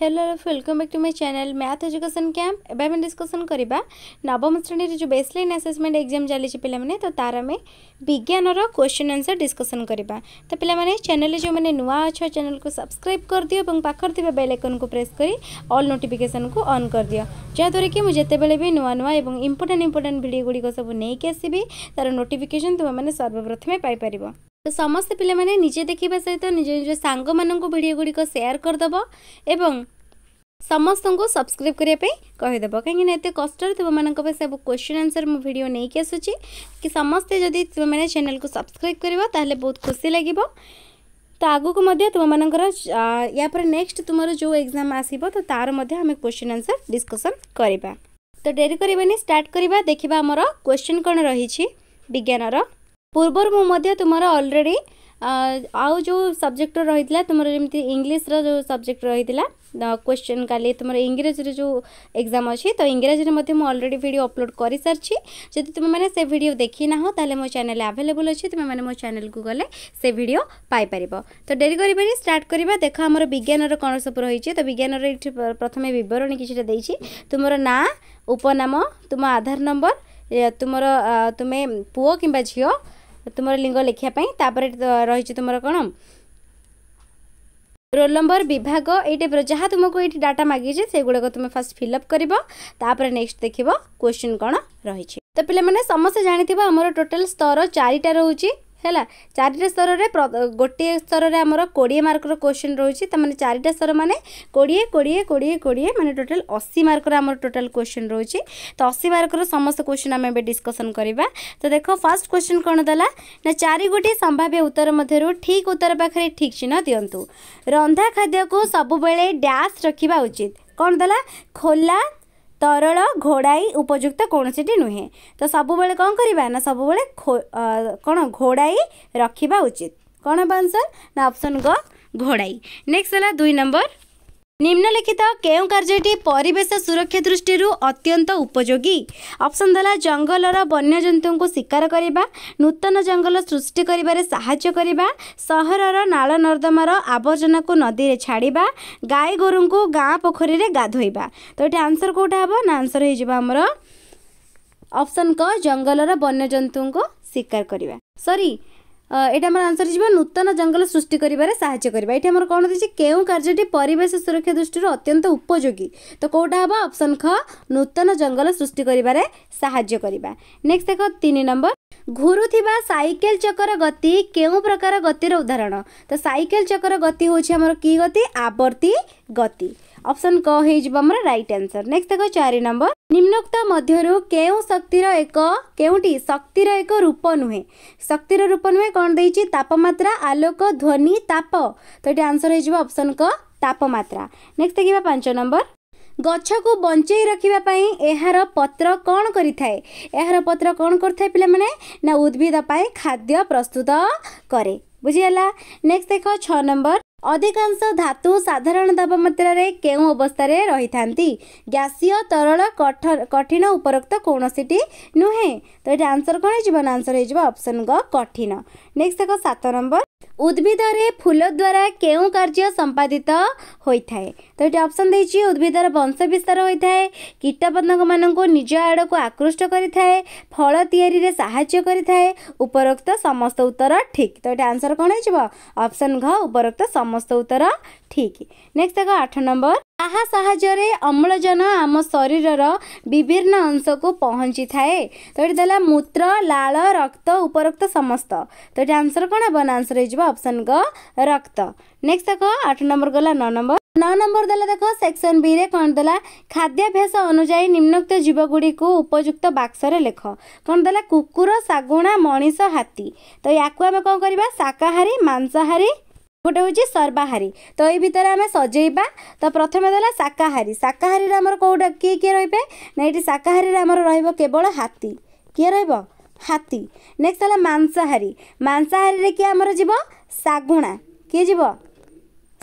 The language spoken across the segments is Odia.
hello welcome back to my channel math education camp एवं आम डिस्कसन करवा नवम श्रेणी जो बेसलाइन आसेसमेंट एग्जाम चली पाने तो तार आम विज्ञान क्वेश्चन आंसर डिस्कसन करवा तो पे चैनल जो मैंने नुआ अच्छा चैनल को सब्सक्राइब कर दिव्य और पाखर बेल आइकन को प्रेस कर ऑल नोटिफिकेसन को अन् कर दियो जहाँद्वारा कि मुझे बेले भी नुआ नुआ और इंपोर्टां इंपोर्टां भिड गुड़िक सब नहीं आसबि तार नोटिफिकेसन तुम्हें सर्वप्रथमें पाइपर ତ ସମସ୍ତ ପିଲାମାନେ ନିଜେ ଦେଖିବା ସହିତ ନିଜ ନିଜ ସାଙ୍ଗମାନଙ୍କୁ ଭିଡ଼ିଓ ଗୁଡ଼ିକ ସେୟାର କରିଦେବ ଏବଂ ସମସ୍ତଙ୍କୁ ସବସ୍କ୍ରାଇବ୍ କରିବା ପାଇଁ କହିଦେବ କାହିଁକିନା ଏତେ କଷ୍ଟରେ ତୁମମାନଙ୍କ ପାଇଁ ସବୁ କ୍ୱେଶ୍ଚିନ୍ ଆନ୍ସର୍ ମୁଁ ଭିଡ଼ିଓ ନେଇକି ଆସୁଛି କି ସମସ୍ତେ ଯଦି ତୁମେମାନେ ଚ୍ୟାନେଲ୍କୁ ସବସ୍କ୍ରାଇବ୍ କରିବ ତାହେଲେ ବହୁତ ଖୁସି ଲାଗିବ ତ ଆଗକୁ ମଧ୍ୟ ତୁମମାନଙ୍କର ୟା ପରେ ନେକ୍ସଟ ତୁମର ଯେଉଁ ଏକ୍ଜାମ୍ ଆସିବ ତ ତା'ର ମଧ୍ୟ ଆମେ କ୍ୱେଶ୍ଚିନ୍ ଆନ୍ସର୍ ଡିସ୍କସନ୍ କରିବା ତ ଡେରି କରିବାନି ଷ୍ଟାର୍ଟ କରିବା ଦେଖିବା ଆମର କ୍ୱେଶ୍ଚିନ୍ କ'ଣ ରହିଛି ବିଜ୍ଞାନର ପୂର୍ବରୁ ମୁଁ ମଧ୍ୟ ତୁମର ଅଲରେଡ଼ି ଆଉ ଯେଉଁ ସବଜେକ୍ଟ ରହିଥିଲା ତୁମର ଯେମିତି ଇଂଲିଶର ଯେଉଁ ସବଜେକ୍ଟ ରହିଥିଲା କ୍ୱେଶ୍ଚନ୍ କାଲି ତୁମର ଇଂରାଜୀରେ ଯେଉଁ ଏକ୍ଜାମ୍ ଅଛି ତ ଇଂରାଜୀରେ ମଧ୍ୟ ମୁଁ ଅଲରେଡ଼ି ଭିଡ଼ିଓ ଅପଲୋଡ଼ କରିସାରିଛି ଯଦି ତୁମେମାନେ ସେ ଭିଡ଼ିଓ ଦେଖିନାହଁ ତାହେଲେ ମୋ ଚ୍ୟାନେଲ୍ ଆଭେଲେବୁଲ୍ ଅଛି ତୁମେମାନେ ମୋ ଚ୍ୟାନେଲ୍କୁ ଗଲେ ସେ ଭିଡ଼ିଓ ପାଇପାରିବ ତ ଡେରି କରିବାନି ଷ୍ଟାର୍ଟ କରିବା ଦେଖ ଆମର ବିଜ୍ଞାନର କ'ଣ ସବୁ ରହିଛି ତ ବିଜ୍ଞାନର ଏଠି ପ୍ରଥମେ ବିବରଣୀ କିଛିଟା ଦେଇଛି ତୁମର ନାଁ ଉପନାମ ତୁମ ଆଧାର ନମ୍ବର ତୁମର ତୁମେ ପୁଅ କିମ୍ବା ଝିଅ ତୁମର ଲିଙ୍ଗ ଲେଖିବା ପାଇଁ ତାପରେ ରହିଛି ତୁମର କ'ଣ ରୋଲ ନମ୍ବର ବିଭାଗ ଏଇ ଟାଇପ୍ର ଯାହା ତୁମକୁ ଏଇଠି ଡାଟା ମାଗିଛି ସେଗୁଡ଼ାକ ତୁମେ ଫାର୍ଷ୍ଟ ଫିଲଅପ୍ କରିବ ତାପରେ ନେକ୍ସଟ ଦେଖିବ କୋଶ୍ଚିନ୍ କ'ଣ ରହିଛି ତ ପିଲାମାନେ ସମସ୍ତେ ଜାଣିଥିବ ଆମର ଟୋଟାଲ ସ୍ତର ଚାରିଟା ରହୁଛି चारिटा स्तरले गोटी स्तर कोडिए मर्कसन रहेछ त म चारि स्तर मोडिए किडिए कि टोटा असी मर्कर टोटा क्वेसन रहेछ त असी मर्क सम क्वेसन आम डिस्कसन गरेको त देख फास्ट क्वेसन कन दला चारिटी सम्भाव्य उत्तर मध्य उत्तर पाखेर ठिक चिह्न दिा खाद्यको सबै ड्यास रकचित कन् दला खोला ତରଳ ଘୋଡ଼ାଇ ଉପଯୁକ୍ତ କୌଣସିଟି ନୁହେଁ ତ ସବୁବେଳେ କ'ଣ କରିବା ନା ସବୁବେଳେ କ'ଣ ଘୋଡ଼ାଇ ରଖିବା ଉଚିତ କ'ଣ ହେବ ଆନ୍ସର୍ ନା ଅପସନ୍ ଗ ଘୋଡ଼ାଇ ନେକ୍ସଟ ହେଲା ଦୁଇ ନମ୍ବର ନିମ୍ନଲିଖିତ କେଉଁ କାର୍ଯ୍ୟଟି ପରିବେଶ ସୁରକ୍ଷା ଦୃଷ୍ଟିରୁ ଅତ୍ୟନ୍ତ ଉପଯୋଗୀ ଅପସନ୍ ହେଲା ଜଙ୍ଗଲର ବନ୍ୟଜନ୍ତୁଙ୍କୁ ଶିକାର କରିବା ନୂତନ ଜଙ୍ଗଲ ସୃଷ୍ଟି କରିବାରେ ସାହାଯ୍ୟ କରିବା ସହରର ନାଳ ନର୍ଦ୍ଦମାର ଆବର୍ଜନାକୁ ନଦୀରେ ଛାଡ଼ିବା ଗାଈ ଗୋରୁଙ୍କୁ ଗାଁ ପୋଖରୀରେ ଗାଧୋଇବା ତ ଏଠି ଆନ୍ସର୍ କେଉଁଟା ହେବ ନା ଆନ୍ସର୍ ହେଇଯିବ ଆମର ଅପସନ୍ କ ଜଙ୍ଗଲର ବନ୍ୟଜନ୍ତୁଙ୍କୁ ଶିକାର କରିବା ସରି एटा म आन्सर नूतन जंगल सृष्टि जङ्गल सृष्टिको सायर कति केही कार्य सुरक्षा दृष्टिहरू अत्यंत उपयोगी त कोही अप्सन ख नूतन जंगल सृष्टि नेक्स्ट देख तिन नम्बर घुरु सइकेल् चकर गति केही प्रकार गतिर उदाहरण त सइकेल् चकर गति हो कि गति आवर्ती गति অপশন ক হে জবা আমরা রাইট আনসার নেক্সট দেখো 4 নম্বর নিম্নোক্ততা মধ্যে কোন শক্তির এক কোনটি শক্তির এক রূপ নহে শক্তির রূপন মে কোন দেইচি তাপমাত্রা আলোকো ধ্বনি তাপ তো ডি আনসার হে জবা অপশন ক তাপমাত্রা নেক্সট কিবা 5 নম্বর গছাকু বনচেই রাখিব পাই এহার পত্র কোন করিথায় এহার পত্র কোন করথায় পিলে মানে না উদ্ভিদ আপায় খাদ্য প্রস্তুত করে বুঝিলা নেক্সট দেখো 6 নম্বর ଅଧିକାଂଶ ଧାତୁ ସାଧାରଣ ତାପମାତ୍ରାରେ କେଉଁ ଅବସ୍ଥାରେ ରହିଥାନ୍ତି ଗ୍ୟାସୀୟ ତରଳ କଠିନ ଉପରୋକ୍ତ କୌଣସିଟି ନୁହେଁ ତ ଏଇଟା ଆନ୍ସର୍ କ'ଣ ହେଇଯିବ ନା ଆନ୍ସର୍ ହେଇଯିବ ଅପସନ୍ ଗ କଠିନ ନେକ୍ସଟ୍ ଏକ ସାତ ନମ୍ବର ଉଦ୍ଭିଦରେ ଫୁଲ ଦ୍ୱାରା କେଉଁ କାର୍ଯ୍ୟ ସମ୍ପାଦିତ ହୋଇଥାଏ तो तिमी अप्सन दिए उद्भिदर वंश विस्तार हुने निज मज को आकृष्ट गरिए फल इरीले साह्र गरिरोक्त समस्त उत्तर ठीक तो ठिक तन्सर कन्ज्यो अप्सन घ उपरोक्त समस्त उत्तर ठीक नेक्स्ट आएको आठ नम्बर काजले अम्लजन आम शरीर विभिन्न अंश को अंशको पहचिथाए त मूत्र लाल रक्त उपरोक्त समस्त त आन्सर कन् हे नन्सर है अप्सन ग रक्त नेक्सट आएको आठ नंबर गला नंबर ନଅ ନମ୍ବର ଦେଲେ ଦେଖ ସେକ୍ସନ୍ ବିରେ କ'ଣ ଦେଲା ଖାଦ୍ୟାଭ୍ୟାସ ଅନୁଯାୟୀ ନିମ୍ନକ୍ତ ଜୀବଗୁଡ଼ିକୁ ଉପଯୁକ୍ତ ବାକ୍ସରେ ଲେଖ କ'ଣ ଦେଲା କୁକୁର ଶାଗୁଣା ମଣିଷ ହାତୀ ତ ୟାକୁ ଆମେ କ'ଣ କରିବା ଶାକାହାରୀ ମାଂସାହାରୀ ଗୋଟେ ହେଉଛି ସର୍ବାହାରୀ ତ ଏଇ ଭିତରେ ଆମେ ସଜେଇବା ତ ପ୍ରଥମେ ଦେଲା ଶାକାହାରୀ ଶାକାହାରୀରେ ଆମର କେଉଁଟା କିଏ କିଏ ରହିବେ ନା ଏଇଠି ଶାକାହାରୀରେ ଆମର ରହିବ କେବଳ ହାତୀ କିଏ ରହିବ ହାତୀ ନେକ୍ସଟ ହେଲା ମାଂସାହାରୀ ମାଂସାହାରୀରେ କିଏ ଆମର ଯିବ ଶାଗୁଣା କିଏ ଯିବ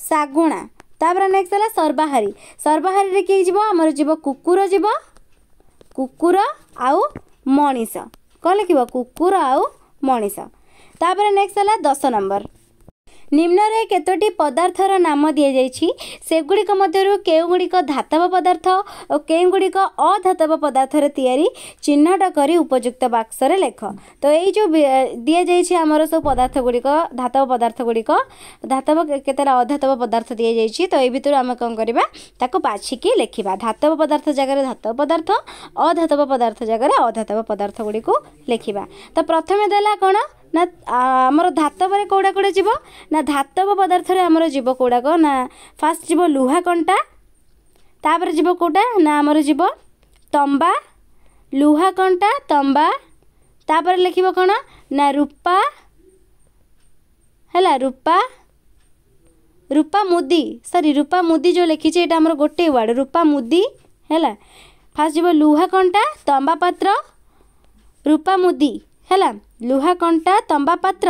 ଶାଗୁଣା तापर नेक्स्ट वाला सर्वहारी सर्वहारी रे के जीवो अमर जीव कुकुरो जीवो कुकुरो आउ मानिस क लेखिबा कुकुरो आउ मानिस तापर नेक्स्ट वाला 10 नम्बर ନିମ୍ନରେ କେତୋଟି ପଦାର୍ଥର ନାମ ଦିଆଯାଇଛି ସେଗୁଡ଼ିକ ମଧ୍ୟରୁ କେଉଁ ଗୁଡ଼ିକ ଧାତବ ପଦାର୍ଥ ଓ କେଉଁଗୁଡ଼ିକ ଅଧାତବ ପଦାର୍ଥରେ ତିଆରି ଚିହ୍ନଟ କରି ଉପଯୁକ୍ତ ବାକ୍ସରେ ଲେଖ ତ ଏଇ ଯେଉଁ ଦିଆଯାଇଛି ଆମର ସବୁ ପଦାର୍ଥ ଗୁଡ଼ିକ ଧାତବ ପଦାର୍ଥ ଗୁଡ଼ିକ ଧାତବ କେତେଟା ଅଧାତବ ପଦାର୍ଥ ଦିଆଯାଇଛି ତ ଏଇ ଭିତରୁ ଆମେ କ'ଣ କରିବା ତାକୁ ବାଛିକି ଲେଖିବା ଧାତବ ପଦାର୍ଥ ଜାଗାରେ ଧାତବ ପଦାର୍ଥ ଅଧାତବ ପଦାର୍ଥ ଜାଗାରେ ଅଧାତବ ପଦାର୍ଥ ଗୁଡ଼ିକୁ ଲେଖିବା ତ ପ୍ରଥମେ ଦେଲା କ'ଣ ନା ଆମର ଧାତବରେ କେଉଁଟା କେଉଁଟା ଯିବ ନା ଧାତବ ପଦାର୍ଥରେ ଆମର ଯିବ କେଉଁଟାକ ନା ଫାଷ୍ଟ ଯିବ ଲୁହା କଣ୍ଟା ତାପରେ ଯିବ କେଉଁଟା ନା ଆମର ଯିବ ତମ୍ବା ଲୁହା କଣ୍ଟା ତମ୍ବା ତାପରେ ଲେଖିବ କ'ଣ ନା ରୂପା ହେଲା ରୂପା ରୂପା ମୁଦି ସରି ରୂପା ମୁଦି ଯେଉଁ ଲେଖିଛି ଏଇଟା ଆମର ଗୋଟେ ୱାର୍ଡ଼ ରୂପା ମୁଦି ହେଲା ଫାଷ୍ଟ ଯିବ ଲୁହା କଣ୍ଟା ପାତ୍ର ରୂପା ମୁଦି ହେଲା ଲୁହାକଣ୍ଟା ତମ୍ବା ପାତ୍ର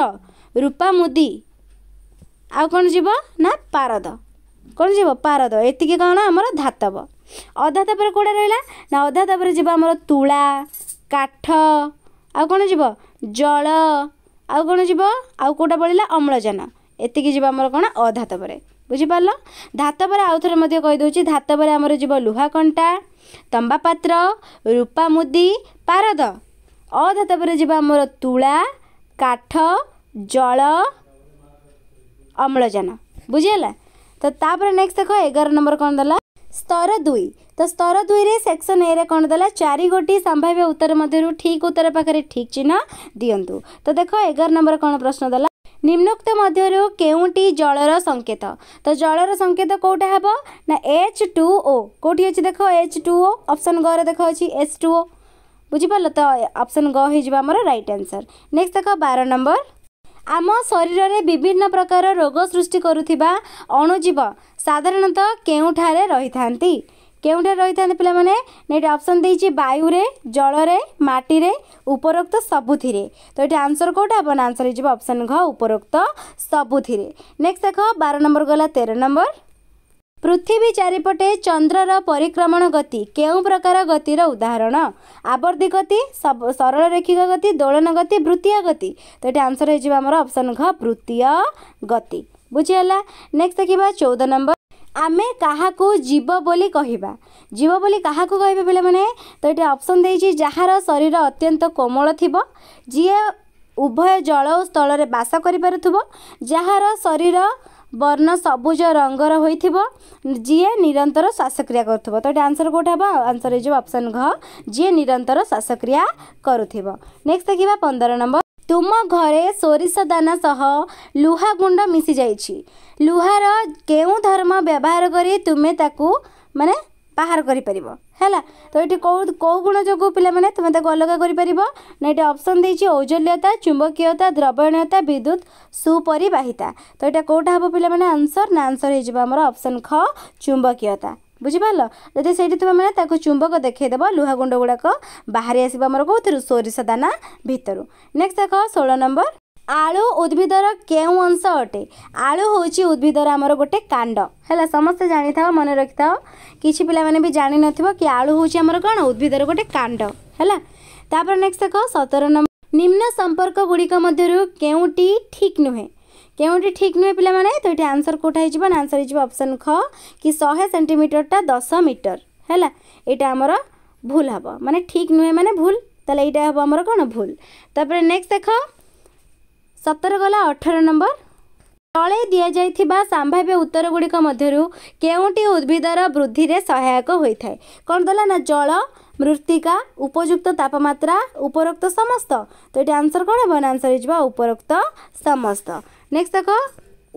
ରୂପା ମୁଦି ଆଉ କ'ଣ ଯିବ ନା ପାରଦ କ'ଣ ଯିବ ପାରଦ ଏତିକି କ'ଣ ଆମର ଧାତବ ଅଧା ତାପରେ କେଉଁଟା ରହିଲା ନା ଅଧା ତାପରେ ଯିବ ଆମର ତୁଳା କାଠ ଆଉ କ'ଣ ଯିବ ଜଳ ଆଉ କ'ଣ ଯିବ ଆଉ କେଉଁଟା ପଳେଇଲା ଅମ୍ଳଜାନ ଏତିକି ଯିବ ଆମର କ'ଣ ଅଧା ତାପରେ ବୁଝିପାରିଲ ଧାତବରେ ଆଉ ଥରେ ମଧ୍ୟ କହିଦେଉଛି ଧାତବରେ ଆମର ଯିବ ଲୁହା କଣ୍ଟା ତମ୍ବା ପାତ୍ର ରୂପା ମୁଦି ପାରଦ ଅ ଧାତ ପରେ ଯିବ ଆମର ତୁଳା କାଠ ଜଳ ଅମ୍ଳଜାନ ବୁଝିହେଲା ତ ତାପରେ ନେକ୍ସଟ ଦେଖ ଏଗାର ନମ୍ବର କ'ଣ ଦେଲା ସ୍ତର ଦୁଇ ତ ସ୍ତର ଦୁଇରେ ସେକ୍ସନ୍ ଏରେ କ'ଣ ଦେଲା ଚାରି ଗୋଟି ସମ୍ଭାବ୍ୟ ଉତ୍ତର ମଧ୍ୟରୁ ଠିକ୍ ଉତ୍ତର ପାଖରେ ଠିକ୍ ଚିହ୍ନ ଦିଅନ୍ତୁ ତ ଦେଖ ଏଗାର ନମ୍ବର କ'ଣ ପ୍ରଶ୍ନ ଦେଲା ନିମ୍ନୋକ୍ତ ମଧ୍ୟରୁ କେଉଁଟି ଜଳର ସଂକେତ ତ ଜଳର ସଂକେତ କେଉଁଟା ହେବ ନା ଏଚ୍ ଟୁ ଓ କେଉଁଠି ଅଛି ଦେଖ ଏଚ୍ ଟୁ ଓ ଅପସନ୍ ଗରେ ଦେଖ ଅଛି ଏଚ୍ ଟୁ ଓ ବୁଝିପାରିଲ ତ ଅପସନ୍ ଗ ହେଇଯିବ ଆମର ରାଇଟ୍ ଆନ୍ସର୍ ନେକ୍ସଟ ଦେଖ ବାର ନମ୍ବର ଆମ ଶରୀରରେ ବିଭିନ୍ନ ପ୍ରକାର ରୋଗ ସୃଷ୍ଟି କରୁଥିବା ଅଣୁଜୀବ ସାଧାରଣତଃ କେଉଁଠାରେ ରହିଥାନ୍ତି କେଉଁଠାରେ ରହିଥାନ୍ତି ପିଲାମାନେ ଏଇଠି ଅପସନ୍ ଦେଇଛି ବାୟୁରେ ଜଳରେ ମାଟିରେ ଉପରୋକ୍ତ ସବୁଥିରେ ତ ଏଠି ଆନ୍ସର୍ କେଉଁଟା ହେବ ନା ଆନ୍ସର୍ ହେଇଯିବ ଅପସନ୍ ଘ ଉପରୋକ୍ତ ସବୁଥିରେ ନେକ୍ସଟ ଦେଖ ବାର ନମ୍ବର ଗଲା ତେର ନମ୍ବର ପୃଥିବୀ ଚାରିପଟେ ଚନ୍ଦ୍ରର ପରିକ୍ରମଣ ଗତି କେଉଁ ପ୍ରକାର ଗତିର ଉଦାହରଣ ଆବର୍ତ୍ତି ଗତି ସରଳରେଖିକ ଗତି ଦୋଳନ ଗତି ବୃତ୍ତୀୟ ଗତି ତ ଏଠି ଆନ୍ସର୍ ହେଇଯିବ ଆମର ଅପସନ୍ ଘ ବୃତ୍ତୀୟ ଗତି ବୁଝିଗଲା ନେକ୍ସଟ ଦେଖିବା ଚଉଦ ନମ୍ବର ଆମେ କାହାକୁ ଜୀବ ବୋଲି କହିବା ଜୀବ ବୋଲି କାହାକୁ କହିବେ ପିଲାମାନେ ତ ଏଠି ଅପସନ୍ ଦେଇଛି ଯାହାର ଶରୀର ଅତ୍ୟନ୍ତ କୋମଳ ଥିବ ଯିଏ ଉଭୟ ଜଳ ଓ ସ୍ଥଳରେ ବାସ କରିପାରୁଥିବ ଯାହାର ଶରୀର ବର୍ଣ୍ଣ ସବୁଜ ରଙ୍ଗର ହୋଇଥିବ ଯିଏ ନିରନ୍ତର ଶ୍ୱାସକ୍ରିୟା କରୁଥିବ ତ ଏଠି ଆନ୍ସର୍ କେଉଁଠି ହେବ ଆନ୍ସର୍ ହେଇଯିବ ଅପସନ୍ ଘ ଯିଏ ନିରନ୍ତର ଶ୍ୱାସକ୍ରିୟା କରୁଥିବ ନେକ୍ସଟ ଦେଖିବା ପନ୍ଦର ନମ୍ବର ତୁମ ଘରେ ସୋରିଷ ଦାନା ସହ ଲୁହା ଗୁଣ୍ଡ ମିଶିଯାଇଛି ଲୁହାର କେଉଁ ଧର୍ମ ବ୍ୟବହାର କରି ତୁମେ ତାକୁ ମାନେ ବାହାର କରିପାରିବ ହେଲା ତ ଏଠି କେଉଁ କେଉଁ ଗୁଣ ଯୋଗୁଁ ପିଲାମାନେ ତୁମେ ତାକୁ ଅଲଗା କରିପାରିବ ନା ଏଠି ଅପସନ୍ ଦେଇଛି ଔଜଲ୍ୟତା ଚୁମ୍ବକୀୟତା ଦ୍ରବଣୀୟତା ବିଦ୍ୟୁତ୍ ସୁପରିବାହିତା ତ ଏଇଟା କେଉଁଟା ହେବ ପିଲାମାନେ ଆନ୍ସର୍ ନା ଆନ୍ସର୍ ହେଇଯିବ ଆମର ଅପସନ୍ ଖ ଚୁମ୍ବକୀୟତା ବୁଝିପାରିଲ ଯଦି ସେଇଠି ତୁମେମାନେ ତାକୁ ଚୁମ୍ବକ ଦେଖାଇଦେବ ଲୁହା ଗୁଣ୍ଡ ଗୁଡ଼ାକ ବାହାରି ଆସିବ ଆମର କେଉଁଥିରୁ ସୋରିଷ ଦାନା ଭିତରୁ ନେକ୍ସଟ୍ ଦେଖ ଷୋହଳ ନମ୍ବର ଆଳୁ ଉଦ୍ଭିଦର କେଉଁ ଅଂଶ ଅଟେ ଆଳୁ ହେଉଛି ଉଦ୍ଭିଦର ଆମର ଗୋଟେ କାଣ୍ଡ ହେଲା ସମସ୍ତେ ଜାଣିଥାଅ ମନେ ରଖିଥାଅ କିଛି ପିଲାମାନେ ବି ଜାଣିନଥିବ କି ଆଳୁ ହେଉଛି ଆମର କ'ଣ ଉଦ୍ଭିଦର ଗୋଟେ କାଣ୍ଡ ହେଲା ତାପରେ ନେକ୍ସଟ ଦେଖ ସତର ନମ୍ବର ନିମ୍ନ ସମ୍ପର୍କ ଗୁଡ଼ିକ ମଧ୍ୟରୁ କେଉଁଟି ଠିକ୍ ନୁହେଁ କେଉଁଠି ଠିକ୍ ନୁହେଁ ପିଲାମାନେ ତ ଏଠି ଆନ୍ସର୍ କେଉଁଟା ହେଇଯିବ ନା ଆନ୍ସର୍ ହେଇଯିବ ଅପସନ୍ ଖ କି ଶହେ ସେଣ୍ଟିମିଟରଟା ଦଶ ମିଟର ହେଲା ଏଇଟା ଆମର ଭୁଲ ହେବ ମାନେ ଠିକ୍ ନୁହେଁ ମାନେ ଭୁଲ ତାହେଲେ ଏଇଟା ହେବ ଆମର କ'ଣ ଭୁଲ ତାପରେ ନେକ୍ସଟ ଦେଖ ସତର ଗଲା ଅଠର ନମ୍ବର ତଳେ ଦିଆଯାଇଥିବା ସମ୍ଭାବ୍ୟ ଉତ୍ତର ଗୁଡ଼ିକ ମଧ୍ୟରୁ କେଉଁଟି ଉଦ୍ଭିଦର ବୃଦ୍ଧିରେ ସହାୟକ ହୋଇଥାଏ କ'ଣ ଦେଲା ନା ଜଳ ମୃତ୍ତିକା ଉପଯୁକ୍ତ ତାପମାତ୍ରା ଉପରୋକ୍ତ ସମସ୍ତ ତ ଏଠି ଆନ୍ସର୍ କ'ଣ ହେବ ନା ଆନ୍ସର୍ ହେଇଯିବ ଉପରୋକ୍ତ ସମସ୍ତ ନେକ୍ସଟ ଦେଖ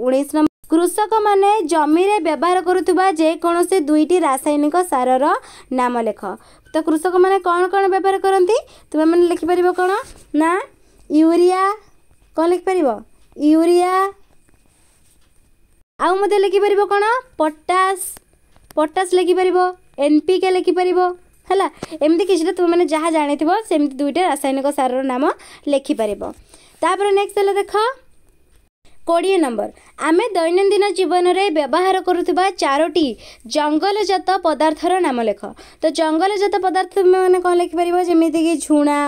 ଉଣେଇଶ ନମ୍ବର କୃଷକମାନେ ଜମିରେ ବ୍ୟବହାର କରୁଥିବା ଯେକୌଣସି ଦୁଇଟି ରାସାୟନିକ ସାରର ନାମ ଲେଖ ତ କୃଷକମାନେ କ'ଣ କ'ଣ ବ୍ୟବହାର କରନ୍ତି ତୁମେମାନେ ଲେଖିପାରିବ କ'ଣ ନା ୟୁରିଆ କ'ଣ ଲେଖିପାରିବ ୟୁରିଆ ଆଉ ମଧ୍ୟ ଲେଖିପାରିବ କ'ଣ ପଟାସ୍ ପଟାସ୍ ଲେଖିପାରିବ ଏନ୍ ପି କେ ଲେଖିପାରିବ ହେଲା ଏମିତି କିଛିଟା ତୁମେମାନେ ଯାହା ଜାଣିଥିବ ସେମିତି ଦୁଇଟା ରାସାୟନିକ ସାରର ନାମ ଲେଖିପାରିବ ତାପରେ ନେକ୍ସଟ ହେଲା ଦେଖ କୋଡ଼ିଏ ନମ୍ବର ଆମେ ଦୈନନ୍ଦିନ ଜୀବନରେ ବ୍ୟବହାର କରୁଥିବା ଚାରୋଟି ଜଙ୍ଗଲଜାତ ପଦାର୍ଥର ନାମ ଲେଖ ତ ଜଙ୍ଗଲଜାତ ପଦାର୍ଥ ମାନେ କ'ଣ ଲେଖିପାରିବ ଯେମିତିକି ଝୁଣା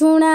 ଝୁଣା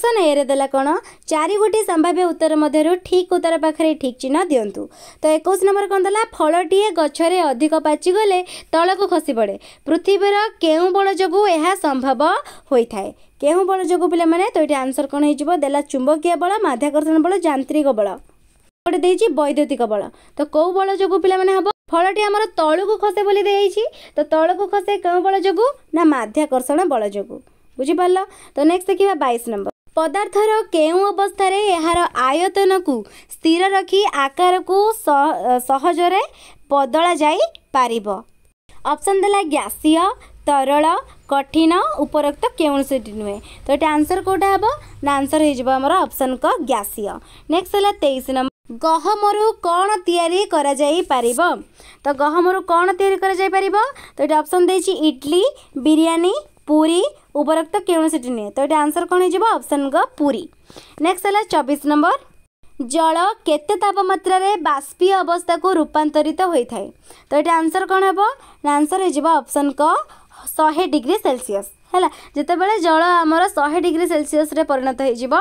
ସେକ୍ସନ୍ ଏରେ ଦେଲା କ'ଣ ଚାରି ଗୋଟି ସମ୍ଭାବ୍ୟ ଉତ୍ତର ମଧ୍ୟରୁ ଠିକ୍ ଉତ୍ତର ପାଖରେ ଠିକ୍ ଚିହ୍ନ ଦିଅନ୍ତୁ ତ ଏକୋଇଶ ନମ୍ବର କ'ଣ ଦେଲା ଫଳଟିଏ ଗଛରେ ଅଧିକ ପାଚିଗଲେ ତଳକୁ ଖସି ପଡ଼େ ପୃଥିବୀର କେଉଁ ବଳ ଯୋଗୁଁ ଏହା ସମ୍ଭବ ହୋଇଥାଏ କେଉଁ ବଳ ଯୋଗୁଁ ପିଲାମାନେ ତ ଏଠି ଆନ୍ସର୍ କ'ଣ ହେଇଯିବ ଦେଲା ଚୁମ୍ବକୀୟ ବଳ ମାଧ୍ୟାକର୍ଷଣ ବଳ ଯାନ୍ତ୍ରିକ ବଳ ଗୋଟେ ଦେଇଛି ବୈଦ୍ୟୁତିକ ବଳ ତ କେଉଁ ବଳ ଯୋଗୁଁ ପିଲାମାନେ ହେବ ଫଳଟି ଆମର ତଳକୁ ଖସେ ବୋଲି ଦେଇଛି ତ ତଳକୁ ଖସେ କେଉଁ ବଳ ଯୋଗୁଁ ନା ମାଧ୍ୟାକର୍ଷଣ ବଳ ଯୋଗୁଁ ବୁଝିପାରିଲ ତ ନେକ୍ସଟ ଦେଖିବା ବାଇଶ ନମ୍ବର ପଦାର୍ଥର କେଉଁ ଅବସ୍ଥାରେ ଏହାର ଆୟତନକୁ ସ୍ଥିର ରଖି ଆକାରକୁ ସହଜରେ ବଦଳା ଯାଇପାରିବ ଅପସନ୍ ଦେଲା ଗ୍ୟାସୀୟ ତରଳ କଠିନ ଉପରୋକ୍ତ କେଉଁସିଟି ନୁହେଁ ତ ଏଠି ଆନ୍ସର୍ କେଉଁଟା ହେବ ନା ଆନ୍ସର୍ ହେଇଯିବ ଆମର ଅପସନ୍ କ ଗ୍ୟାସୀୟ ନେକ୍ସଟ ହେଲା ତେଇଶ ନମ୍ବର ଗହମରୁ କ'ଣ ତିଆରି କରାଯାଇପାରିବ ତ ଗହମରୁ କ'ଣ ତିଆରି କରାଯାଇପାରିବ ତ ଏଠି ଅପସନ୍ ଦେଇଛି ଇଡ଼୍ଲି ବିରିୟାନୀ ପୁରୀ ଉପରୋକ୍ତ କେଉଁ ସିଟି ନୁହେଁ ତ ଏଇଟା ଆନ୍ସର୍ କ'ଣ ହେଇଯିବ ଅପସନ୍ ଗ ପୁରୀ ନେକ୍ସଟ ହେଲା ଚବିଶ ନମ୍ବର ଜଳ କେତେ ତାପମାତ୍ରାରେ ବାଷ୍ପୀୟ ଅବସ୍ଥାକୁ ରୂପାନ୍ତରିତ ହୋଇଥାଏ ତ ଏଇଟା ଆନ୍ସର୍ କ'ଣ ହେବ ଆନ୍ସର୍ ହେଇଯିବ ଅପସନ୍ କ ଶହେ ଡିଗ୍ରୀ ସେଲସିୟସ୍ ହେଲା ଯେତେବେଳେ ଜଳ ଆମର ଶହେ ଡିଗ୍ରୀ ସେଲସିୟସ୍ରେ ପରିଣତ ହୋଇଯିବ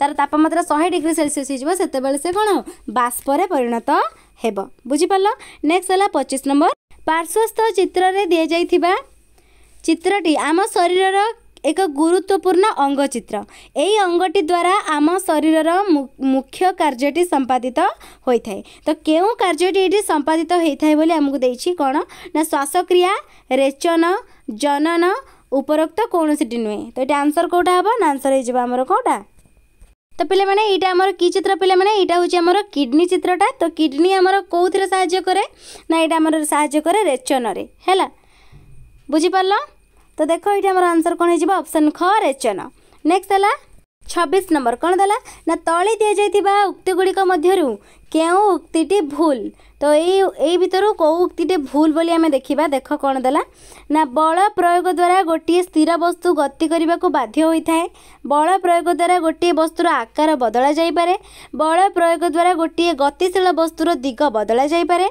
ତା'ର ତାପମାତ୍ରା ଶହେ ଡିଗ୍ରୀ ସେଲସିୟସ୍ ହୋଇଯିବ ସେତେବେଳେ ସେ କ'ଣ ବାଷ୍ପରେ ପରିଣତ ହେବ ବୁଝିପାରିଲ ନେକ୍ସଟ ହେଲା ପଚିଶ ନମ୍ବର ପାର୍ଶ୍ୱସ୍ଥ ଚିତ୍ରରେ ଦିଆଯାଇଥିବା ଚିତ୍ରଟି ଆମ ଶରୀରର ଏକ ଗୁରୁତ୍ୱପୂର୍ଣ୍ଣ ଅଙ୍ଗ ଚିତ୍ର ଏହି ଅଙ୍ଗଟି ଦ୍ୱାରା ଆମ ଶରୀରର ମୁଖ୍ୟ କାର୍ଯ୍ୟଟି ସମ୍ପାଦିତ ହୋଇଥାଏ ତ କେଉଁ କାର୍ଯ୍ୟଟି ଏଇଠି ସମ୍ପାଦିତ ହୋଇଥାଏ ବୋଲି ଆମକୁ ଦେଇଛି କ'ଣ ନା ଶ୍ୱାସକ୍ରିୟା ରେଚନ ଜନନ ଉପରୋକ୍ତ କୌଣସିଟି ନୁହେଁ ତ ଏଇଟା ଆନ୍ସର କେଉଁଟା ହେବ ନା ଆନ୍ସର ହେଇଯିବ ଆମର କେଉଁଟା ତ ପିଲାମାନେ ଏଇଟା ଆମର କି ଚିତ୍ର ପିଲାମାନେ ଏଇଟା ହେଉଛି ଆମର କିଡ଼ନୀ ଚିତ୍ରଟା ତ କିଡ଼ନୀ ଆମର କେଉଁଥିରେ ସାହାଯ୍ୟ କରେ ନା ଏଇଟା ଆମର ସାହାଯ୍ୟ କରେ ରେଚନରେ ହେଲା ବୁଝିପାରିଲ তো দেখ ଏଇଠି ଆମର ଆନ୍ସର୍ କ'ଣ ହେଇଯିବ ଅପସନ୍ ଖ ରେଚନ ନେକ୍ସଟ ହେଲା ଛବିଶ ନମ୍ବର କ'ଣ ଦେଲା ନା ତଳେ ଦିଆଯାଇଥିବା ଉକ୍ତିଗୁଡ଼ିକ ମଧ୍ୟରୁ କେଉଁ ଉକ୍ତିଟି ଭୁଲ ତ ଏଇ ଏଇ ଭିତରୁ କେଉଁ ଉକ୍ତିଟି ଭୁଲ ବୋଲି ଆମେ ଦେଖିବା ଦେଖ କ'ଣ ଦେଲା ନା ବଳ ପ୍ରୟୋଗ ଦ୍ୱାରା ଗୋଟିଏ ସ୍ଥିର ବସ୍ତୁ ଗତି କରିବାକୁ ବାଧ୍ୟ ହୋଇଥାଏ ବଳ ପ୍ରୟୋଗ ଦ୍ୱାରା ଗୋଟିଏ ବସ୍ତୁର ଆକାର ବଦଳା ଯାଇପାରେ ବଳ ପ୍ରୟୋଗ ଦ୍ୱାରା ଗୋଟିଏ ଗତିଶୀଳ ବସ୍ତୁର ଦିଗ ବଦଳା ଯାଇପାରେ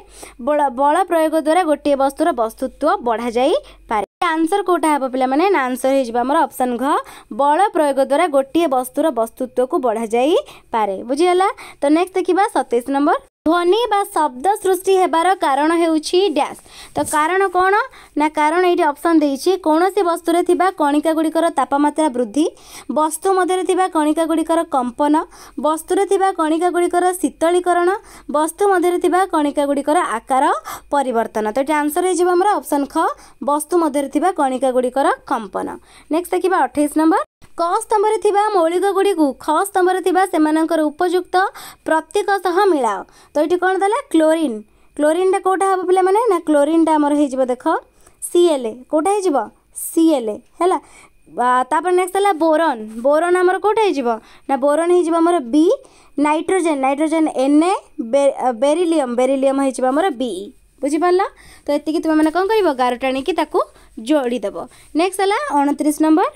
ବଳ ପ୍ରୟୋଗ ଦ୍ୱାରା ଗୋଟିଏ ବସ୍ତୁର ବସ୍ତୁତ୍ୱ ବଢ଼ାଯାଇପାରେ आन्सर कोटा है पिला मैंने आंसर है जब हमारा ऑप्शन घ बड़ा प्रयोग द्वारा गोटिये बस्तुरा वस्तुत्व को बढ़ा जाई पारे बुझे त तो नेक्स्ट देखिबा 27 नंबर ଧ୍ୱନି ବା ଶବ୍ଦ ସୃଷ୍ଟି ହେବାର କାରଣ ହେଉଛି ଡ୍ୟାସ୍ ତ କାରଣ କ'ଣ ନା କାରଣ ଏଇଠି ଅପସନ୍ ଦେଇଛି କୌଣସି ବସ୍ତୁରେ ଥିବା କଣିକା ଗୁଡ଼ିକର ତାପମାତ୍ରା ବୃଦ୍ଧି ବସ୍ତୁ ମଧ୍ୟରେ ଥିବା କଣିକା ଗୁଡ଼ିକର କମ୍ପନ ବସ୍ତୁରେ ଥିବା କଣିକା ଗୁଡ଼ିକର ଶୀତଳୀକରଣ ବସ୍ତୁ ମଧ୍ୟରେ ଥିବା କଣିକା ଗୁଡ଼ିକର ଆକାର ପରିବର୍ତ୍ତନ ତ ଏଠି ଆନ୍ସର୍ ହେଇଯିବ ଆମର ଅପସନ୍ ଖ ବସ୍ତୁ ମଧ୍ୟରେ ଥିବା କଣିକା ଗୁଡ଼ିକର କମ୍ପନ ନେକ୍ସଟ ଦେଖିବା ଅଠେଇଶ ନମ୍ବର କ ସ୍ତମ୍ଭରେ ଥିବା ମୌଳିକ ଗୁଡ଼ିକୁ ଖ ସ୍ତମ୍ଭରେ ଥିବା ସେମାନଙ୍କର ଉପଯୁକ୍ତ ପ୍ରତ୍ୟେକ ସହ ମିଳାଅ ତ ଏଠି କ'ଣ ଦେଲା କ୍ଲୋରିନ୍ କ୍ଲୋରିନ୍ଟା କେଉଁଟା ହେବ ପିଲାମାନେ ନା କ୍ଲୋରିନ୍ଟା ଆମର ହେଇଯିବ ଦେଖ ସି ଏଲ୍ ଏ କେଉଁଟା ହେଇଯିବ ସି ଏଲ୍ ଏ ହେଲା ତାପରେ ନେକ୍ସଟ ହେଲା ବୋରନ୍ ବୋରନ୍ ଆମର କେଉଁଟା ହେଇଯିବ ନା ବୋରନ୍ ହେଇଯିବ ଆମର ବି ନାଇଟ୍ରୋଜେନ୍ ନାଇଟ୍ରୋଜେନ୍ ଏନ୍ ଏ ବେରିଲିୟମ୍ ବେରିଲିୟମ୍ ହେଇଯିବ ଆମର ବି ବୁଝିପାରିଲ ତ ଏତିକି ତୁମେମାନେ କ'ଣ କରିବ ଗାର ଟାଣିକି ତାକୁ ଯୋଡ଼ିଦେବ ନେକ୍ସଟ ହେଲା ଅଣତିରିଶ ନମ୍ବର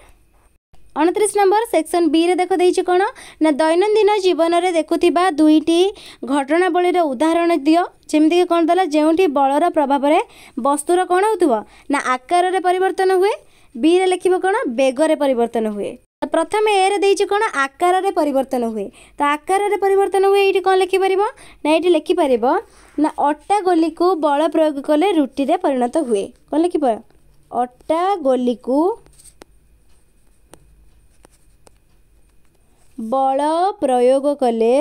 ଅଣତିରିଶ ନମ୍ବର ସେକ୍ସନ୍ ବିରେ ଦେଖ ଦେଇଛି କ'ଣ ନା ଦୈନନ୍ଦିନ ଜୀବନରେ ଦେଖୁଥିବା ଦୁଇଟି ଘଟଣାବଳୀର ଉଦାହରଣ ଦିଅ ଯେମିତିକି କ'ଣ ଦେଲା ଯେଉଁଠି ବଳର ପ୍ରଭାବରେ ବସ୍ତୁର କ'ଣ ହେଉଥିବ ନା ଆକାରରେ ପରିବର୍ତ୍ତନ ହୁଏ ବିରେ ଲେଖିବ କ'ଣ ବେଗରେ ପରିବର୍ତ୍ତନ ହୁଏ ପ୍ରଥମେ ଏରେ ଦେଇଛି କ'ଣ ଆକାରରେ ପରିବର୍ତ୍ତନ ହୁଏ ତ ଆକାରରେ ପରିବର୍ତ୍ତନ ହୁଏ ଏଇଠି କ'ଣ ଲେଖିପାରିବ ନା ଏଇଠି ଲେଖିପାରିବ ନା ଅଟା ଗୋଲିକୁ ବଳ ପ୍ରୟୋଗ କଲେ ରୁଟିରେ ପରିଣତ ହୁଏ କ'ଣ ଲେଖିବ ଅଟା ଗୋଲିକୁ ବଳ ପ୍ରୟୋଗ କଲେ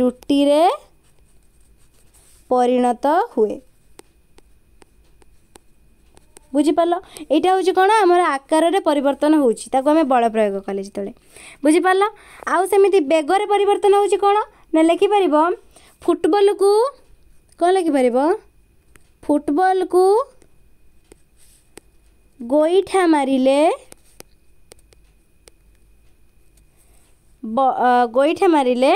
ରୁଟିରେ ପରିଣତ ହୁଏ ବୁଝିପାରିଲ ଏଇଟା ହେଉଛି କ'ଣ ଆମର ଆକାରରେ ପରିବର୍ତ୍ତନ ହେଉଛି ତାକୁ ଆମେ ବଳ ପ୍ରୟୋଗ କଲେ ଯେତେବେଳେ ବୁଝିପାରିଲ ଆଉ ସେମିତି ବେଗରେ ପରିବର୍ତ୍ତନ ହେଉଛି କ'ଣ ନା ଲେଖିପାରିବ ଫୁଟବଲକୁ କ'ଣ ଲେଖିପାରିବ ଫୁଟବଲକୁ ଗୋଇଠା ମାରିଲେ ଗୋଇଠା ମାରିଲେ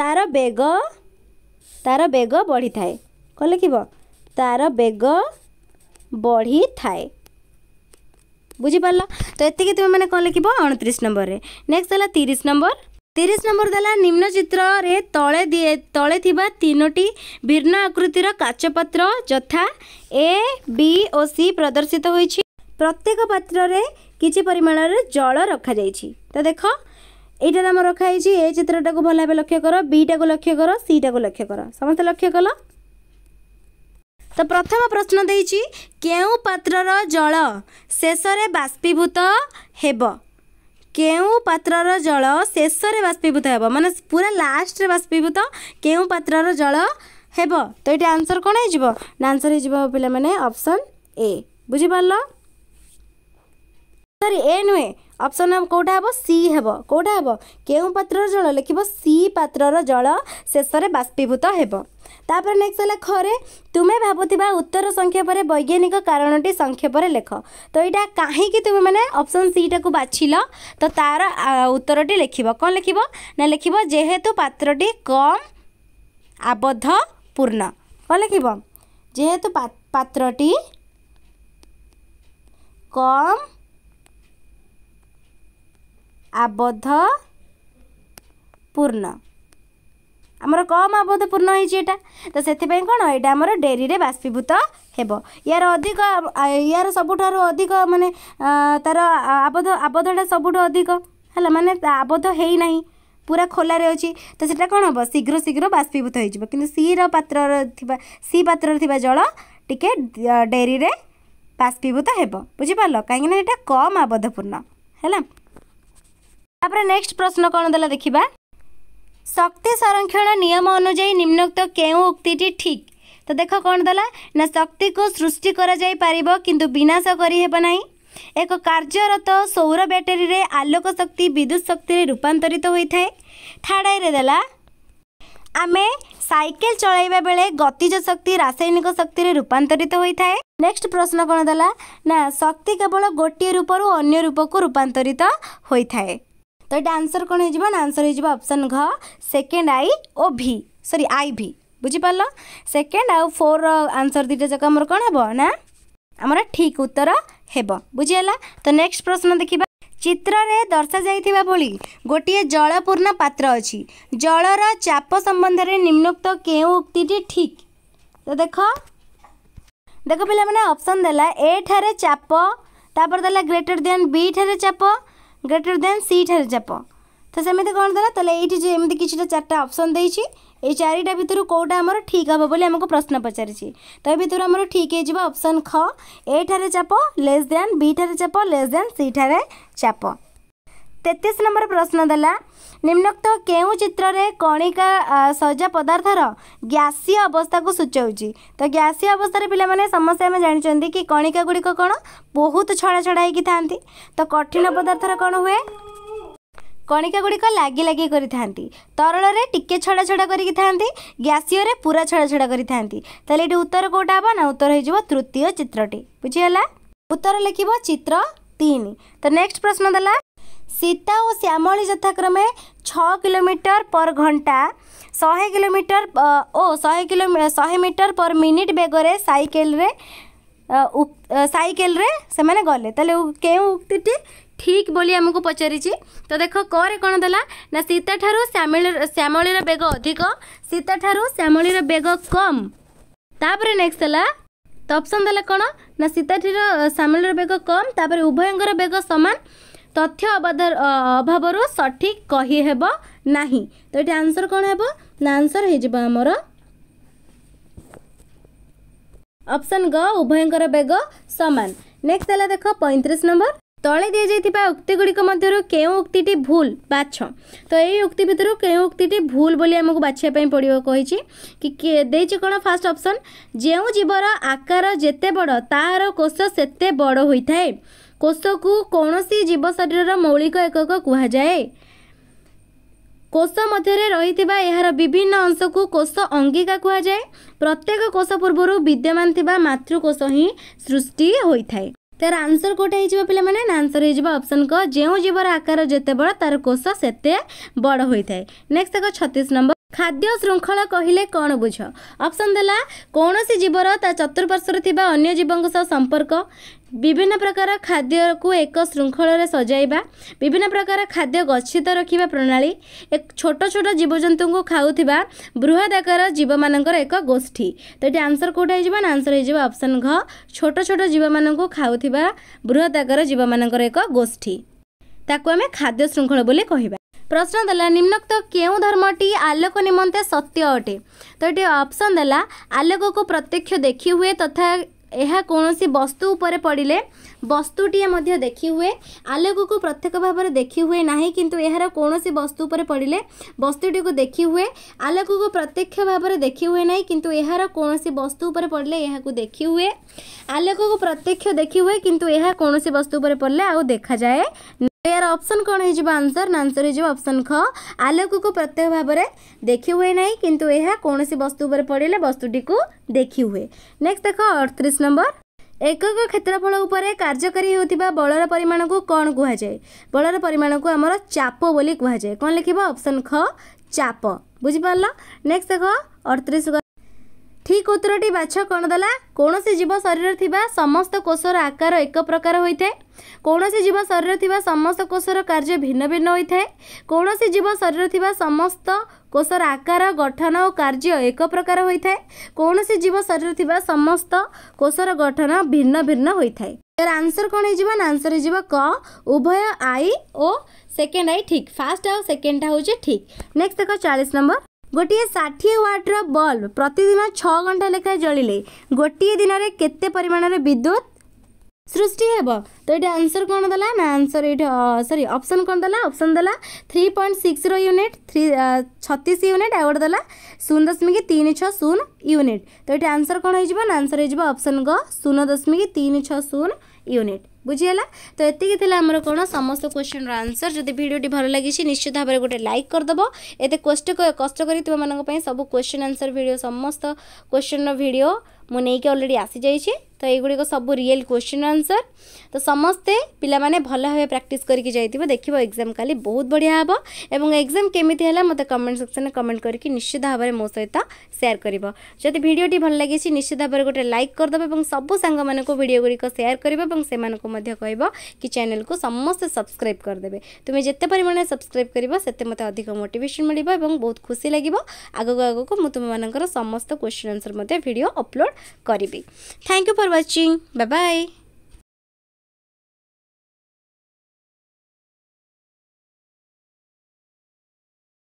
ତା'ର ବେଗ ତା'ର ବେଗ ବଢ଼ିଥାଏ କ'ଣ କିବ ତା'ର ବେଗ ବଢ଼ିଥାଏ ବୁଝିପାରିଲ ତ ଏତିକି ତୁମେମାନେ କ'ଣ ଲେଖିବ ଅଣତିରିଶ ନମ୍ବରରେ ନେକ୍ସଟ ହେଲା ତିରିଶ ନମ୍ବର ତିରିଶ ନମ୍ବର ଦେଲା ନିମ୍ନ ଚିତ୍ରରେ ତଳେ ଦିଏ ତଳେ ଥିବା ତିନୋଟି ଭିନ୍ନ ଆକୃତିର କାଚପତ୍ର ଯଥା ଏ ବି ଓ ସି ପ୍ରଦର୍ଶିତ ହୋଇଛି প্রত্যেক পাত্রে কিছু পরিমাণের জল রখাযাইছি তো দেখ এইটার আমার রখা হয়েছি এ চিত্রটাকে ভালো ভাবে লক্ষ্য কর বিটাকে লক্ষ্য কর সিটাকে লক্ষ্য কর সমস্ত লক্ষ্য কল তো প্রথম প্রশ্ন দিয়েছি কেউ পাত্রর জল শেষে বাষ্পীভূত হব কেউ পাত্রর জল শেষে বাষ্পীভূত হব মানে পুরা লাস্টে বাষ্পীভূত কেউ পাত্রর জল হব তো এটা আনসর কোণ হয়ে না আনসর হয়ে পিলা মানে অপশন এ বুঝিপারল ସରି ଏ ନୁହେଁ ଅପସନ୍ କେଉଁଟା ହେବ ସି ହେବ କେଉଁଟା ହେବ କେଉଁ ପାତ୍ରର ଜଳ ଲେଖିବ ସି ପାତ୍ରର ଜଳ ଶେଷରେ ବାଷ୍ପୀଭୂତ ହେବ ତାପରେ ନେକ୍ସଟ ହେଲା ଖରେ ତୁମେ ଭାବୁଥିବା ଉତ୍ତର ସଂକ୍ଷେପରେ ବୈଜ୍ଞାନିକ କାରଣଟି ସଂକ୍ଷେପରେ ଲେଖ ତ ଏଇଟା କାହିଁକି ତୁମେମାନେ ଅପସନ୍ ସିଟାକୁ ବାଛିଲ ତ ତା'ର ଉତ୍ତରଟି ଲେଖିବ କ'ଣ ଲେଖିବ ନା ଲେଖିବ ଯେହେତୁ ପାତ୍ରଟି କମ୍ ଆବଦ୍ଧ ପୂର୍ଣ୍ଣ କ'ଣ ଲେଖିବ ଯେହେତୁ ପାତ୍ରଟି କମ୍ ଆବଦ୍ଧ ପୂର୍ଣ୍ଣ ଆମର କମ୍ ଆବଦ୍ଧ ପୂର୍ଣ୍ଣ ହେଇଛି ଏଇଟା ତ ସେଥିପାଇଁ କ'ଣ ଏଇଟା ଆମର ଡେରିରେ ବାଷ୍ପୀଭୂତ ହେବ ୟାର ଅଧିକ ୟାର ସବୁଠାରୁ ଅଧିକ ମାନେ ତା'ର ଆବଦ୍ଧ ଆବଦ୍ଧଟା ସବୁଠୁ ଅଧିକ ହେଲା ମାନେ ଆବଦ୍ଧ ହେଇନାହିଁ ପୁରା ଖୋଲାରେ ଅଛି ତ ସେଟା କ'ଣ ହେବ ଶୀଘ୍ର ଶୀଘ୍ର ବାଷ୍ପୀଭୂତ ହେଇଯିବ କିନ୍ତୁ ସିର ପାତ୍ରରେ ଥିବା ସି ପାତ୍ରରେ ଥିବା ଜଳ ଟିକେ ଡେରିରେ ବାଷ୍ପୀଭୂତ ହେବ ବୁଝିପାରିଲ କାହିଁକିନା ଏଇଟା କମ୍ ଆବଦ୍ଧପୂର୍ଣ୍ଣ ହେଲା ତାପରେ ନେକ୍ସଟ ପ୍ରଶ୍ନ କ'ଣ ଦେଲା ଦେଖିବା ଶକ୍ତି ସଂରକ୍ଷଣ ନିୟମ ଅନୁଯାୟୀ ନିମ୍ନକ୍ତ କେଉଁ ଉକ୍ତିଟି ଠିକ୍ ତ ଦେଖ କ'ଣ ଦେଲା ନା ଶକ୍ତିକୁ ସୃଷ୍ଟି କରାଯାଇପାରିବ କିନ୍ତୁ ବିନାଶ କରିହେବ ନାହିଁ ଏକ କାର୍ଯ୍ୟରତ ସୌର ବ୍ୟାଟେରୀରେ ଆଲୋକ ଶକ୍ତି ବିଦ୍ୟୁତ୍ ଶକ୍ତିରେ ରୂପାନ୍ତରିତ ହୋଇଥାଏ ଥାଡ଼ାଇରେ ଦେଲା ଆମେ ସାଇକେଲ ଚଳାଇବା ବେଳେ ଗତିଜ ଶକ୍ତି ରାସାୟନିକ ଶକ୍ତିରେ ରୂପାନ୍ତରିତ ହୋଇଥାଏ ନେକ୍ସଟ ପ୍ରଶ୍ନ କ'ଣ ଦେଲା ନା ଶକ୍ତି କେବଳ ଗୋଟିଏ ରୂପରୁ ଅନ୍ୟ ରୂପକୁ ରୂପାନ୍ତରିତ ହୋଇଥାଏ ତ ଏଇଟା ଆନ୍ସର୍ କ'ଣ ହେଇଯିବ ନା ଆନ୍ସର୍ ହେଇଯିବ ଅପସନ୍ ଘ ସେକେଣ୍ଡ ଆଇ ଓ ଭି ସରି ଆଇ ଭି ବୁଝିପାରିଲ ସେକେଣ୍ଡ ଆଉ ଫୋର୍ର ଆନ୍ସର୍ ଦୁଇଟା ଯାକ ଆମର କ'ଣ ହେବ ନା ଆମର ଠିକ୍ ଉତ୍ତର ହେବ ବୁଝିହେଲା ତ ନେକ୍ସଟ ପ୍ରଶ୍ନ ଦେଖିବା ଚିତ୍ରରେ ଦର୍ଶାଯାଇଥିବା ଭଳି ଗୋଟିଏ ଜଳପୂର୍ଣ୍ଣ ପାତ୍ର ଅଛି ଜଳର ଚାପ ସମ୍ବନ୍ଧରେ ନିମ୍ନୋକ୍ତ କେଉଁ ଉକ୍ତିଟି ଠିକ୍ ତ ଦେଖ ଦେଖ ପିଲାମାନେ ଅପସନ୍ ଦେଲା ଏ ଠାରେ ଚାପ ତାପରେ ଦେଲା ଗ୍ରେଟର ଦେନ୍ ବି ଠାରେ ଚାପ ଗ୍ରେଟର୍ ଦେନ୍ ସିଠାରୁ ଚାପ ତ ସେମିତି କ'ଣ ଦେଲା ତାହେଲେ ଏଇଠି ଯେ ଏମିତି କିଛିଟା ଚାରିଟା ଅପସନ୍ ଦେଇଛି ଏଇ ଚାରିଟା ଭିତରୁ କେଉଁଟା ଆମର ଠିକ୍ ହେବ ବୋଲି ଆମକୁ ପ୍ରଶ୍ନ ପଚାରିଛି ତ ଏ ଭିତରୁ ଆମର ଠିକ୍ ହେଇଯିବ ଅପସନ୍ ଖ ଏଠାରେ ଚାପ ଲେସ୍ ଦେନ୍ ବି ଠାରେ ଚାପ ଲେସ୍ ଦେନ୍ ସିଠାରେ ଚାପ ତେତିଶ ନମ୍ବର ପ୍ରଶ୍ନ ଦେଲା ନିମ୍ନୋକ୍ତ କେଉଁ ଚିତ୍ରରେ କଣିକା ସଜା ପଦାର୍ଥର ଗ୍ୟାସୀୟ ଅବସ୍ଥାକୁ ସୂଚାଉଛି ତ ଗ୍ୟାସୀୟ ଅବସ୍ଥାରେ ପିଲାମାନେ ସମସ୍ତେ ଆମେ ଜାଣିଛନ୍ତି କି କଣିକା ଗୁଡ଼ିକ କ'ଣ ବହୁତ ଛଡ଼ା ଛଡ଼ା ହେଇକି ଥାନ୍ତି ତ କଠିନ ପଦାର୍ଥର କ'ଣ ହୁଏ କଣିକା ଗୁଡ଼ିକ ଲାଗି ଲାଗି କରିଥାନ୍ତି ତରଳରେ ଟିକେ ଛଡ଼ା ଛଡ଼ା କରିକି ଥାନ୍ତି ଗ୍ୟାସିଓରେ ପୁରା ଛଡ଼ା ଛଡ଼ା କରିଥାନ୍ତି ତାହେଲେ ଏଠି ଉତ୍ତର କେଉଁଟା ହେବ ନା ଉତ୍ତର ହେଇଯିବ ତୃତୀୟ ଚିତ୍ରଟି ବୁଝିଗଲା ଉତ୍ତର ଲେଖିବ ଚିତ୍ର ତିନି ତ ନେକ୍ସଟ ପ୍ରଶ୍ନ ଦେଲା ସୀତା ଓ ଶ୍ୟାମଳୀ ଯଥାକ୍ରମେ ଛଅ କିଲୋମିଟର ପର ଘଣ୍ଟା ଶହେ କିଲୋମିଟର ଓ ଶହେ କିଲୋ ଶହେ ମିଟର ପର ମିନିଟ୍ ବେଗରେ ସାଇକେଲରେ ସାଇକେଲରେ ସେମାନେ ଗଲେ ତାହେଲେ କେଉଁ ଉକ୍ତିଟି ଠିକ୍ ବୋଲି ଆମକୁ ପଚାରିଛି ତ ଦେଖ କରେ କ'ଣ ଦେଲା ନା ସୀତାଠାରୁ ଶ୍ୟାମଳୀ ଶ୍ୟାମଳୀର ବେଗ ଅଧିକ ସୀତାଠାରୁ ଶ୍ୟାମଳୀର ବେଗ କମ୍ ତାପରେ ନେକ୍ସଟ ହେଲା ତ ଅପସନ୍ ଦେଲା କ'ଣ ନା ସୀତାଠିର ଶ୍ୟାମଳୀର ବେଗ କମ୍ ତାପରେ ଉଭୟଙ୍କର ବେଗ ସମାନ ତଥ୍ୟ ଅବାଧ ଅଭାବରୁ ସଠିକ୍ କହିହେବ ନାହିଁ ତ ଏଠି ଆନ୍ସର୍ କ'ଣ ହେବ ନା ଆନ୍ସର୍ ହେଇଯିବ ଆମର ଅପସନ୍ ଗ ଉଭୟଙ୍କର ବେଗ ସମାନ ନେକ୍ସଟ ହେଲା ଦେଖ ପଇଁତିରିଶ ନମ୍ବର ତଳେ ଦିଆଯାଇଥିବା ଉକ୍ତିଗୁଡ଼ିକ ମଧ୍ୟରୁ କେଉଁ ଉକ୍ତିଟି ଭୁଲ ବାଛ ତ ଏଇ ଉକ୍ତି ଭିତରୁ କେଉଁ ଉକ୍ତିଟି ଭୁଲ ବୋଲି ଆମକୁ ବାଛିବା ପାଇଁ ପଡ଼ିବ କହିଛି କି ଦେଇଛି କ'ଣ ଫାଷ୍ଟ ଅପସନ୍ ଯେଉଁ ଜୀବର ଆକାର ଯେତେ ବଡ଼ ତାହାର କୋଷ ସେତେ ବଡ଼ ହୋଇଥାଏ କୋଷକୁ କୌଣସି ଜୀବ ଶରୀରର ମୌଳିକ ଏକକ କୁହାଯାଏ କୋଷ ମଧ୍ୟରେ ରହିଥିବା ଏହାର ବିଭିନ୍ନ ଅଂଶକୁ କୋଷ ଅଙ୍ଗିକା କୁହାଯାଏ ପ୍ରତ୍ୟେକ କୋଷ ପୂର୍ବରୁ ବିଦ୍ୟମାନ ଥିବା ମାତୃକୋଷ ହିଁ ସୃଷ୍ଟି ହୋଇଥାଏ ତାର ଆନ୍ସର କେଉଁଟା ହେଇଯିବ ପିଲାମାନେ ନା ଆନ୍ସର ହେଇଯିବ ଅପସନ୍ କ ଯେଉଁ ଜୀବର ଆକାର ଯେତେ ବଡ଼ ତାର କୋଷ ସେତେ ବଡ଼ ହୋଇଥାଏ ନେକ୍ସଟ ଏକ ଛତିଶ ନମ୍ବର ଖାଦ୍ୟ ଶୃଙ୍ଖଳ କହିଲେ କ'ଣ ବୁଝ ଅପସନ୍ ଦେଲା କୌଣସି ଜୀବର ତା ଚତୁଃପାର୍ଶ୍ୱରେ ଥିବା ଅନ୍ୟ ଜୀବଙ୍କ ସହ ସମ୍ପର୍କ ବିଭିନ୍ନ ପ୍ରକାର ଖାଦ୍ୟକୁ ଏକ ଶୃଙ୍ଖଳରେ ସଜାଇବା ବିଭିନ୍ନ ପ୍ରକାର ଖାଦ୍ୟ ଗଚ୍ଛିତ ରଖିବା ପ୍ରଣାଳୀ ଏକ ଛୋଟ ଛୋଟ ଜୀବଜନ୍ତୁଙ୍କୁ ଖାଉଥିବା ବୃହତ ଆକାର ଜୀବମାନଙ୍କର ଏକ ଗୋଷ୍ଠୀ ତ ଏଠି ଆନ୍ସର କେଉଁଟା ହେଇଯିବ ନା ଆନ୍ସର ହେଇଯିବ ଅପସନ୍ ଘ ଛୋଟ ଛୋଟ ଜୀବମାନଙ୍କୁ ଖାଉଥିବା ବୃହତ୍ ଆକାର ଜୀବମାନଙ୍କର ଏକ ଗୋଷ୍ଠୀ ତାକୁ ଆମେ ଖାଦ୍ୟ ଶୃଙ୍ଖଳ ବୋଲି କହିବା ପ୍ରଶ୍ନ ଦେଲା ନିମ୍ନକ୍ତ କେଉଁ ଧର୍ମଟି ଆଲୋକ ନିମନ୍ତେ ସତ୍ୟ ଅଟେ ତ ଏଠି ଅପସନ୍ ଦେଲା ଆଲୋକକୁ ପ୍ରତ୍ୟକ୍ଷ ଦେଖି ହୁଏ ତଥା ଏହା କୌଣସି ବସ୍ତୁ ଉପରେ ପଡ଼ିଲେ ବସ୍ତୁଟିଏ ମଧ୍ୟ ଦେଖି ହୁଏ ଆଲୋକକୁ ପ୍ରତ୍ୟକ୍ଷ ଭାବରେ ଦେଖି ହୁଏ ନାହିଁ କିନ୍ତୁ ଏହାର କୌଣସି ବସ୍ତୁ ଉପରେ ପଡ଼ିଲେ ବସ୍ତୁଟିକୁ ଦେଖି ହୁଏ ଆଲୋକକୁ ପ୍ରତ୍ୟକ୍ଷ ଭାବରେ ଦେଖି ହୁଏ ନାହିଁ କିନ୍ତୁ ଏହାର କୌଣସି ବସ୍ତୁ ଉପରେ ପଡ଼ିଲେ ଏହାକୁ ଦେଖି ହୁଏ ଆଲୋକକୁ ପ୍ରତ୍ୟକ୍ଷ ଦେଖି ହୁଏ କିନ୍ତୁ ଏହା କୌଣସି ବସ୍ତୁ ଉପରେ ପଡ଼ିଲେ ଆଉ ଦେଖାଯାଏ यार ऑप्शन कौन हो आंसर ना आंसर होप्शन ख आलोक को प्रत्यय भाव में देखि हुए ना कि कौन सी वस्तु पर पड़े वस्तुटी को देखि हुए नेक्स्ट देख अड़तीस नंबर एकक क्षेत्रफल कार्यकारी होलर परिमाण को कौन कह जाए बलर परिमाण को आम चाप बोली कहुए कौन लिखा ऑप्शन ख चाप बुझिपार नेक्स्ट देख अड़तीस ଠିକ୍ ଉତ୍ତରଟି ବାଛ କ'ଣ ଦେଲା କୌଣସି ଜୀବ ଶରୀରରେ ଥିବା ସମସ୍ତ କୋଷର ଆକାର ଏକ ପ୍ରକାର ହୋଇଥାଏ କୌଣସି ଜୀବ ଶରୀରରେ ଥିବା ସମସ୍ତ କୋଷର କାର୍ଯ୍ୟ ଭିନ୍ନ ଭିନ୍ନ ହୋଇଥାଏ କୌଣସି ଜୀବ ଶରୀରରେ ଥିବା ସମସ୍ତ କୋଷର ଆକାର ଗଠନ ଓ କାର୍ଯ୍ୟ ଏକ ପ୍ରକାର ହୋଇଥାଏ କୌଣସି ଜୀବ ଶରୀରରେ ଥିବା ସମସ୍ତ କୋଷର ଗଠନ ଭିନ୍ନ ଭିନ୍ନ ହୋଇଥାଏ ତାର ଆନ୍ସର କ'ଣ ହେଇଯିବ ନା ଆନ୍ସର ହେଇଯିବ କ ଉଭୟ ଆଇ ଓ ସେକେଣ୍ଡ ଆଇ ଠିକ୍ ଫାଷ୍ଟ ଆଉ ସେକେଣ୍ଡଟା ହେଉଛି ଠିକ୍ ନେକ୍ସଟ ଦେଖ ଚାଳିଶ ନମ୍ବର ଗୋଟିଏ ଷାଠିଏ ୱାଟ୍ର ବଲ୍ବ ପ୍ରତିଦିନ ଛଅ ଘଣ୍ଟା ଲେଖାଏଁ ଜଳିଲେ ଗୋଟିଏ ଦିନରେ କେତେ ପରିମାଣର ବିଦ୍ୟୁତ ସୃଷ୍ଟି ହେବ ତ ଏଇଠି ଆନ୍ସର୍ କ'ଣ ଦେଲା ନା ଆନ୍ସର୍ ଏଇଠି ସରି ଅପସନ୍ କ'ଣ ଦେଲା ଅପସନ୍ ଦେଲା ଥ୍ରୀ ପଏଣ୍ଟ ସିକ୍ସର ୟୁନିଟ୍ ଥ୍ରୀ ଛତିଶ ୟୁନିଟ୍ ଆଉ ଗୋଟେ ଦେଲା ଶୂନ ଦଶମିକ ତିନି ଛଅ ଶୂନ ୟୁନିଟ୍ ତ ଏଇଠି ଆନ୍ସର୍ କ'ଣ ହେଇଯିବ ନା ଆନ୍ସର୍ ହେଇଯିବ ଅପସନ୍ ଗ ଶୂନ ଦଶମିକ ତିନି ଛଅ ଶୂନ ୟୁନିଟ୍ বুঝিগলা তো এতিকি লা আমার কোণ সমস্ত কোশ্চেন্র আনসর যদি ভিডিওটি ভালো লাগিছে নিশ্চিত ভাবে গোটে লাইক করেদেব এতে কষ্ট কষ্ট করে তোমার সব কোশ্চেন আনসর ভিডিও সমস্ত কোশ্চেন্র ভিডিও ମୁଁ ନେଇକି ଅଲରେଡ଼ି ଆସିଯାଇଛି ତ ଏଗୁଡ଼ିକ ସବୁ ରିଏଲ୍ କ୍ୱେଶ୍ଚିନ୍ ଆନ୍ସର୍ ତ ସମସ୍ତେ ପିଲାମାନେ ଭଲ ଭାବେ ପ୍ରାକ୍ଟିସ୍ କରିକି ଯାଇଥିବ ଦେଖିବ ଏକ୍ଜାମ୍ କାଲି ବହୁତ ବଢ଼ିଆ ହେବ ଏବଂ ଏକ୍ଜାମ୍ କେମିତି ହେଲା ମୋତେ କମେଣ୍ଟ ସେକ୍ସନ୍ରେ କମେଣ୍ଟ କରିକି ନିଶ୍ଚିତ ଭାବରେ ମୋ ସହିତ ସେୟାର କରିବ ଯଦି ଭିଡ଼ିଓଟି ଭଲ ଲାଗିଛି ନିଶ୍ଚିତ ଭାବରେ ଗୋଟେ ଲାଇକ୍ କରିଦେବ ଏବଂ ସବୁ ସାଙ୍ଗମାନଙ୍କୁ ଭିଡ଼ିଓ ଗୁଡ଼ିକ ସେୟାର କରିବ ଏବଂ ସେମାନଙ୍କୁ ମଧ୍ୟ କହିବ କି ଚ୍ୟାନେଲ୍କୁ ସମସ୍ତେ ସବସ୍କ୍ରାଇବ୍ କରିଦେବେ ତୁମେ ଯେତେ ପରିମାଣରେ ସବସ୍କ୍ରାଇବ୍ କରିବ ସେତେ ମୋତେ ଅଧିକ ମୋଟିଭେସନ୍ ମିଳିବ ଏବଂ ବହୁତ ଖୁସି ଲାଗିବ ଆଗକୁ ଆଗକୁ ମୁଁ ତୁମମାନଙ୍କର ସମସ୍ତ କ୍ୱେଶ୍ଚିନ୍ ଆନ୍ସର୍ ମଧ୍ୟ ଭିଡ଼ିଓ ଅପଲୋଡ଼ करी thank you for watching bye